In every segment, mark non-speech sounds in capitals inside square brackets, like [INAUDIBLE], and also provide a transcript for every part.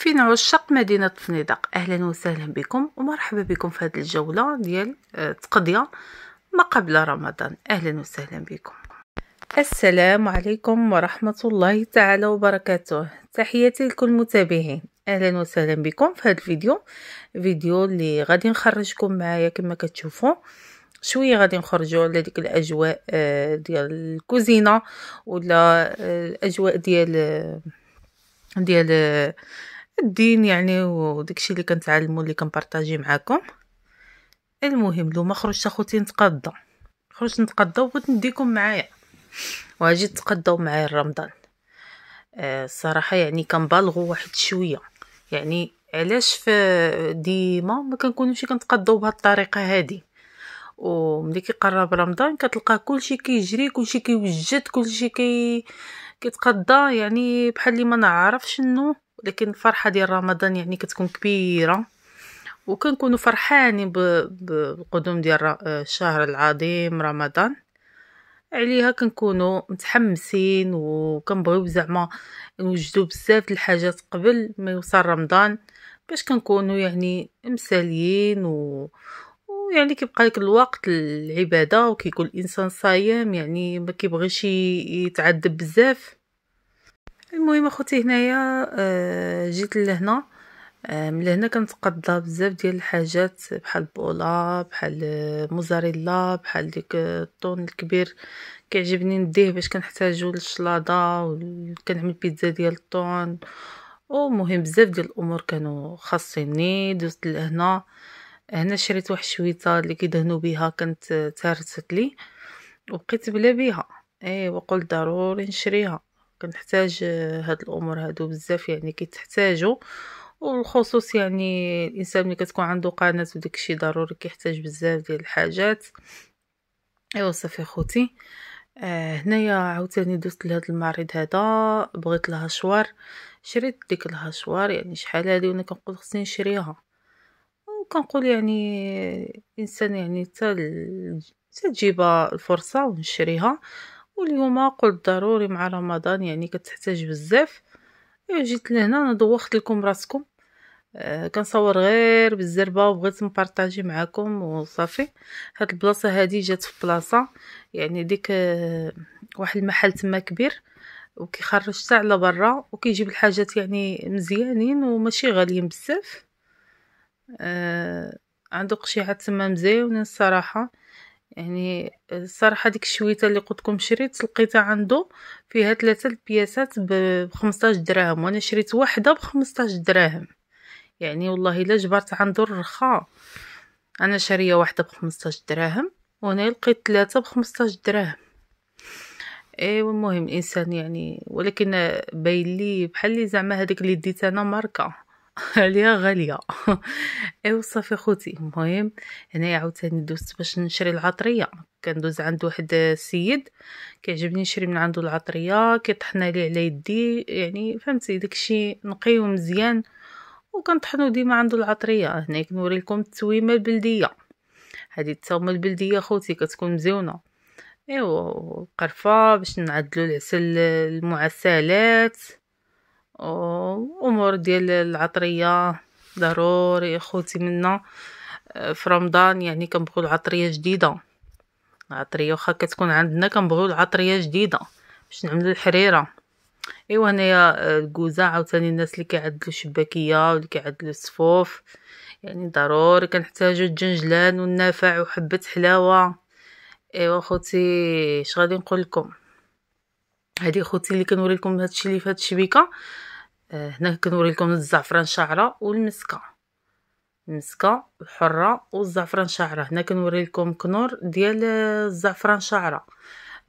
في عشاق مدينة فنيدق أهلا وسهلا بكم ومرحبا بكم في هذه الجولة ديال آه، تقضية ما قبل رمضان أهلا وسهلا بكم السلام عليكم ورحمة الله تعالى وبركاته تحياتي لكل المتابعين اهلا وسهلا بكم في هذا الفيديو فيديو اللي غادي نخرجكم معايا كما كتشوفوا شويه غادي نخرجوا على ديك الاجواء آه، ديال الكوزينه ولا آه، الاجواء ديال ديال الدين يعني وداكشي اللي كنتعلمو اللي كنبارطاجي معاكم المهم لو ما خرجت اخوتي نتقضى خرجت نتقضى وبغيت نديكم معايا واجي تقضاو معايا رمضان آه الصراحه يعني كنبالغوا واحد شويه يعني علاش في ديما ما كنكونوش كنتقضاو بهاد الطريقه هادي وملي كيقرب رمضان كتلقى كلشي كيجري كلشي كيوجد كلشي كي كيتقضى يعني بحال اللي ما نعرف شنو ولكن الفرحه ديال رمضان يعني كتكون كبيره وكنكونوا فرحانين بقدوم ديال آه، الشهر العظيم رمضان عليها كنكونوا متحمسين وكنبغيو زعما نوجدوا بزاف الحاجات قبل ما يوصل رمضان باش كنكونوا يعني مساليين و ويعني كيبقى لك الوقت للعباده وكيكون الانسان صايم يعني ما كيبغيش يتعذب بزاف المهم اخوتي هنايا آه، جيت لهنا آه، من لهنا كنتقضى بزاف ديال الحاجات بحال بولا بحال آه، موزاريلا بحال ديك الطون الكبير كيعجبني نديه باش كنحتاجو للشلاضه كنعمل بيتزا ديال الطون ومهم بزاف ديال الامور كانوا خاصيني دوزت لهنا هنا شريت واحد الشويطه اللي كيدهنوا بها كانت تارست لي وبقيت بلا بيها ايوا قلت ضروري نشريها كنحتاج آه، هاد الامور هادو بزاف يعني كتحتاجوا والخصوص يعني الانسان ملي كتكون عنده قناه وداك الشيء ضروري كيحتاج بزاف ديال الحاجات ايوا صافي خوتي آه هنايا عاوتاني دوزت لهاد المعرض هذا بغيت شوار شريت ديك الهشوار يعني شحال هادي وانا كنقول خصني نشريها وكنقول يعني الانسان يعني حتى تل... تجيب الفرصه ونشريها واليوم قلت ضروري مع رمضان يعني كتحتاج بزاف جيت لهنا دوخت لكم راسكم آه كنصور غير بالزربه وبغيت نبارطاجي معكم وصافي هاد البلاصه هادي جات في بلاصه يعني ديك آه واحد المحل تما كبير وكيخرج حتى على برا وكيجيب الحاجات يعني مزيانين وماشي غاليين بزاف آه عنده قشيعات تما مزيانين الصراحه يعني الصراحه ديك الشويته اللي قلتكم شريت لقيتها عنده فيها ثلاثه البياسات ب 15 دراهم وانا شريت واحده ب 15 دراهم يعني والله الا جبرت عنده الرخاء انا شاريه واحده ب 15 دراهم وانا لقيت ثلاثه ب 15 دراهم ايوا المهم الانسان يعني ولكن باين لي بحال اللي زعما هذيك اللي ديت انا ماركه عليها غاليه اوصف خوتي المهم هنايا عاوتاني دوزت باش نشري العطريه كندوز عند واحد السيد كيعجبني نشري من عنده العطريه كيطحنا لي على يدي يعني فهمتي داكشي نقي ومزيان وكنطحنو ديما عنده العطريه هنا كنوري لكم التويمه البلديه هذه التومه البلديه خوتي كتكون مزيونه ايوا القرفه باش نعدلو العسل المعسلات وامور ديال العطريه ضروري اخوتي منا آه، في رمضان يعني كنبغيو العطريه جديده العطريه واخا كتكون عندنا كنبغيو العطريه جديده باش نعملو الحريره ايوا هنايا آه، الكوزه عاوتاني الناس اللي كيعدلوا الشباكيه واللي كيعدلوا الصفوف يعني ضروري كنحتاجو الجنجلان والنافع وحبه حلاوه ايوا خوتي اش غادي نقول لكم هذه خوتي اللي كنوري لكم هادشي اللي في هذه الشبيكه آه، هنا كنوري لكم الزعفران شعره والمسكه المسكه الحره والزعفران شعره هنا كنوري لكم كنور ديال الزعفران شعره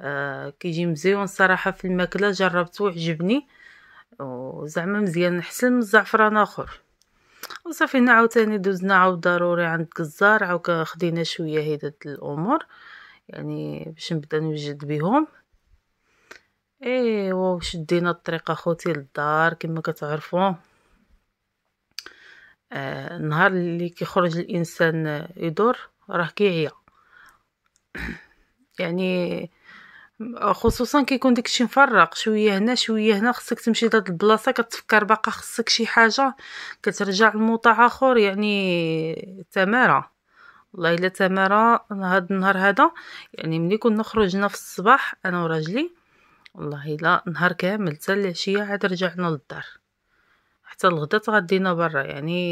آه كيجي مزيون صراحه في الماكله جربته وعجبني وزعما مزيان احسن من الزعفران اخر وصافي هنا عاوتاني دوزنا عاود ضروري عند الجزار عاود خدينا شويه هيدا الامور يعني باش نبدا نوجد بهم ايوا شدينا الطريق اخوتي للدار كما كتعرفوا النهار آه، اللي كيخرج الانسان يدور راه كيعيا [COUGHS] يعني خصوصا كيكون داكشي مفرق شويه هنا شويه هنا خصك تمشي لهاد البلاصه كتفكر باقا خصك شي حاجه كترجع لموطا اخر يعني تماره والله الا تماره هاد النهار هذا يعني ملي كنا خرجنا في الصباح انا وراجلي والله لا نهار كامل حتى العشية عاد رجعنا للدار حتى الغدا تغدينا برا يعني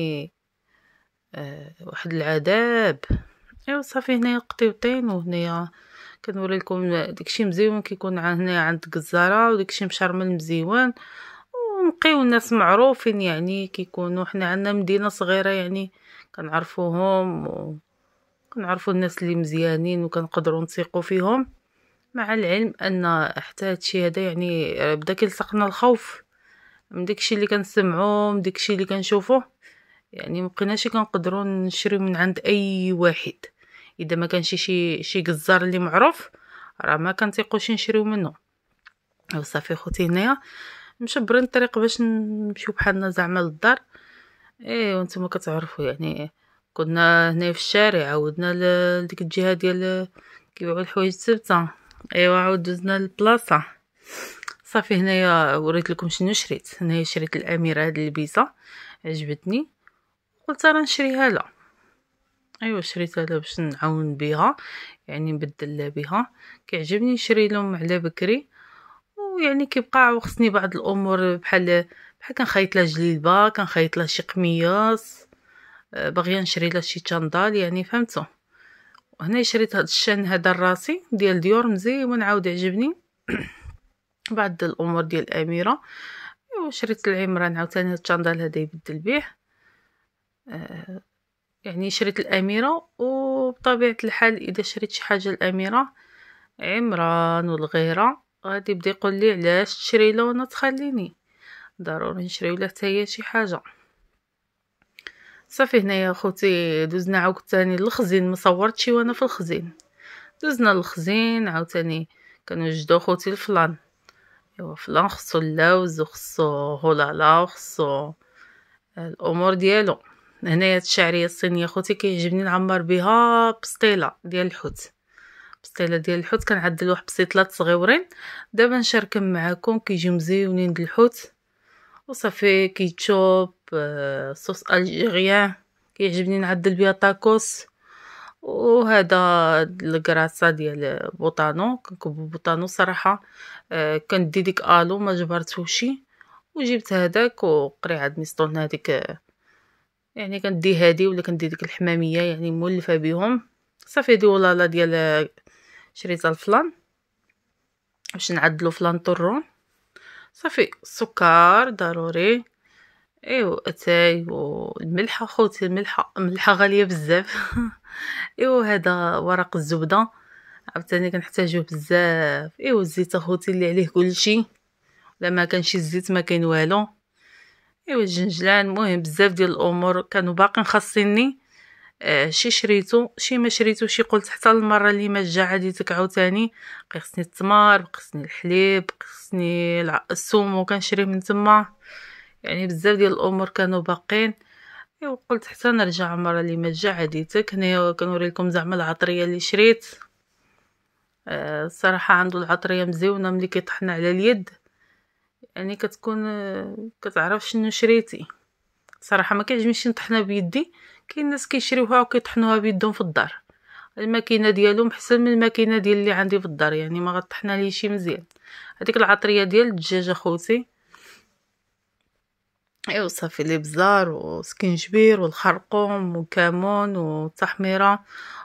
آه واحد العذاب ايوا صافي هنايا قطيوطين وهنايا كنوري لكم داكشي مزيون كيكون هنا عند الجزاره وداكشي مشرمل مزيون ونقيو الناس معروفين يعني كيكونوا حنا عندنا مدينه صغيره يعني كنعرفوهم و كنعرفوا الناس اللي مزيانين وكنقدروا نثيقوا فيهم مع العلم ان حتى هادشي هذا يعني بدا كيلصقنا الخوف من داكشي اللي كنسمعو من داكشي اللي كنشوفو يعني مبقيناش كنقدروا نشريو من عند اي واحد اذا ما كانش شي شي شي جزار اللي معروف راه ما كنتيقوش نشريو منه وصافي خوتي هنايا مشبرين الطريق باش نمشيو بحالنا زعما للدار ايه وانتم كتعرفوا يعني كنا هنا في الشارع عودنا لديك الجهه ديال كيبيعوا الحوايج السبته ايوا عاود دوزنا للبلاصه صافي هنايا وريت لكم شنو شريت هنايا شريت الاميره هاد اللبيسه عجبتني قلت راه نشريها لها ايوا شريتها لها باش نعاون بها يعني نبدل بها كيعجبني نشري لهم على بكري ويعني كيبقى وخصني بعض الامور بحال بحال كنخيط لها جليبه كنخيط لها شي قميص أه، باغيه نشري لها شي تشاندال يعني فهمتوا هنا شريت هاد الشان هذا الراسي ديال ديور مزيون عاود عجبني [CLEARS THROAT] بعد الامور ديال الاميره وشريت العمران عاوتاني هاد الشندال هذا يبدل به آه، يعني شريت الاميره وبطبيعه الحال اذا شريت شي حاجه الاميره عمران والغيره غادي يبدا يقول لي علاش تشري لونه تخليني ضروري نشري ولا حتى هي شي حاجه صافي هنايا اخوتي دوزنا عاوتاني للخزين ما صورتش وانا في الخزين دوزنا للخزين عاوتاني كنوجدو اخوتي الفلان ايوا فلان خصو اللوز وخصو هولالا وخصو الامور ديالو هنايا الشعريه الصينيه اخوتي كيعجبني نعمر بها بسطيله ديال الحوت بسطيله ديال الحوت كنعدل واحد بسيطلات صغيورين دابا نشاركهم معاكم كيجيو مزيونين د الحوت وصافي كيتشوب آه، صوص الجيريان كيعجبني نعدل بها طاكوس وهذا الكراسه ديال بوطانو كنكب بوطانو صراحه آه، كندي ديك الو ما جبرتوشي وجبت هذاك عاد ميسطون هذيك يعني كندي هادي ولا كندي ديك الحماميه يعني مولفه بهم صافي هادي لا ديال شريت الفلان باش نعدلو فلان طرون صافي السكر ضروري ايوا اتاي والملح خوتي الملحه الملحه غاليه بزاف [LAUGHS] ايوا هذا ورق الزبده عاوتاني كنحتاجوه بزاف ايوا الزيت اخوتي اللي عليه كلشي الا ما كانش الزيت ما كاين والو ايوا الجنجلان مهم بزاف ديال الامور كانوا باقيين خاصيني آه، شي شريتو شي ما شريتو شي قلت حتى المره اللي ما جا عاديتك عاوتاني خصني التمر خصني الحليب خصني السومو كنشري من تما يعني بزاف ديال الامور كانوا باقين قلت حتى نرجع المره اللي ما جا عاديتك هنايا كنوري لكم زعما العطريه اللي شريت آه الصراحه عنده العطريه مزيونه ملي كيطحن على اليد يعني كتكون آه، كتعرف شنو شريتي صراحه ما كيعجبنيش نطحنها بيدي كاين ناس كيشريوها وكيطحنوها بيدهم في الدار الماكينه ديالهم حسن من الماكينه ديال اللي عندي في الدار يعني ما غطحنا لي شي مزيان هذيك العطريه ديال الدجاج اخوتي ايوا صافي الابزار وسكنجبير والخرقوم وكمون والتحميره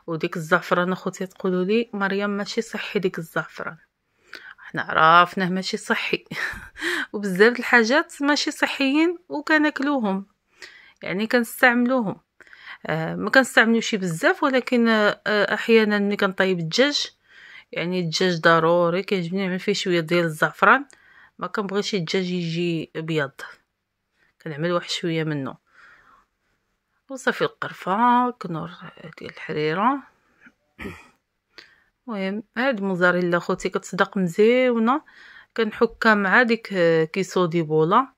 وديك الزعفران اخوتي تقولوا لي مريم ماشي صحي ديك الزعفران حنا عرفناه ماشي صحي [LAUGHS] وبزاف الحاجات ماشي صحيين وكناكلوهم يعني كنستعملوهم آه، ما كنستعملوش بزاف ولكن آه، آه، احيانا ملي كنطيب الدجاج يعني الدجاج ضروري كيعجبني نعمل فيه شويه ديال الزعفران ما كنبغيش الدجاج يجي ابيض كنعمل واحد شويه منه وصافي القرفه كنور ديال الحريره [COUGHS] المهم هاد الموزاريلا خوتي كتصدق مزيونه كنحكها مع ديك كيسو بوله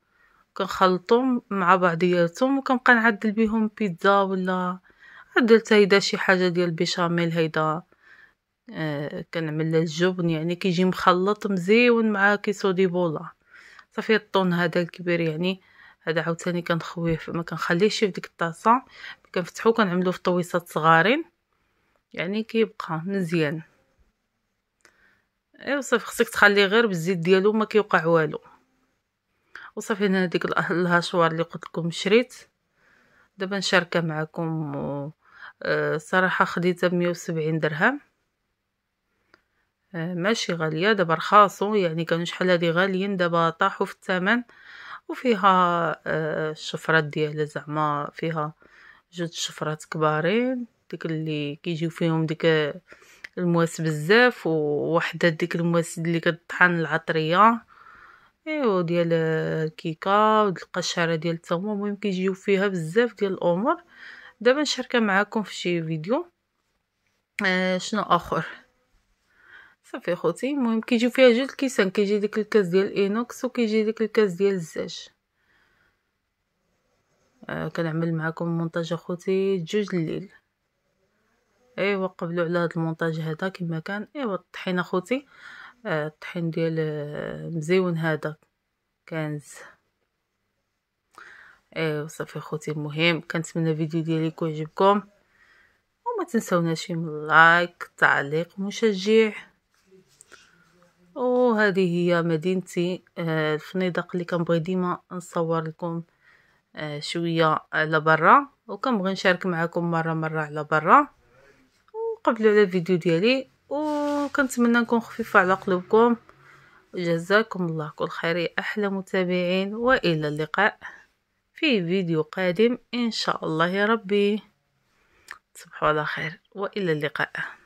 كنخلطهم مع بعضياتهم وكنبقى نعدل بهم بيتزا ولا عدلت هيدا شي حاجه ديال بيشاميل هيدا آه كنعمل الجبن يعني كيجي مخلط مزيون مع كيسو دي بولا صافي الطون هذا الكبير يعني هذا عاوتاني كنخويه ما كنخليهش في ديك الطاسه كنفتحو كنعملو في طويصات صغارين يعني كيبقى مزيان ايوا صافي خصك تخليه غير بالزيت ديالو ما كيوقع والو وصافي انا ديك الهاشوار اللي قلت لكم شريت دابا نشاركها معكم و... آه، صراحه خديتها ب 170 درهم آه، ماشي غاليه دابا رخاصو يعني كانوا شحال هادي غاليين دابا طاحوا في الثمن وفيها آه، الشفرات ديالها زعما فيها جوج شفرات كبارين ديك اللي كيجيو فيهم ديك المواس بزاف وواحده ديك المواس اللي كطحن العطريه ايوا ديال الكيكه والقشعره ديال التومه المهم كيجيو فيها بزاف ديال الامور دابا نشاركها معكم في شي فيديو آه شنو اخر صافي خوتي المهم كيجيو فيها جوج الكيسان كيجي ديك الكاس ديال الاينوكس وكيجي ديك الكاس ديال الزاج آه كنعمل معكم مونتاج اخوتي جوج الليل ايوا قبلوا على هذا المونتاج هذا كما كان ايوا الطحينه اخوتي الطحين ديال آه، مزيون هذا كنز ايوا صافي خوتي المهم كنتمنى الفيديو ديالي يكون عجبكم وما تنساوناش من اللايك تعليق مشجع وهذه هي مدينتي آه، الفنيدق اللي كنبغي ديما نصور لكم آه، شويه على برا وكنبغي نشارك معكم مره مره على برا وقبلوا على الفيديو ديالي و وكنتمنى نكون خفيفه على قلوبكم جزاكم الله كل خير يا احلى متابعين والى اللقاء في فيديو قادم ان شاء الله يا ربي تصبحوا على خير والى اللقاء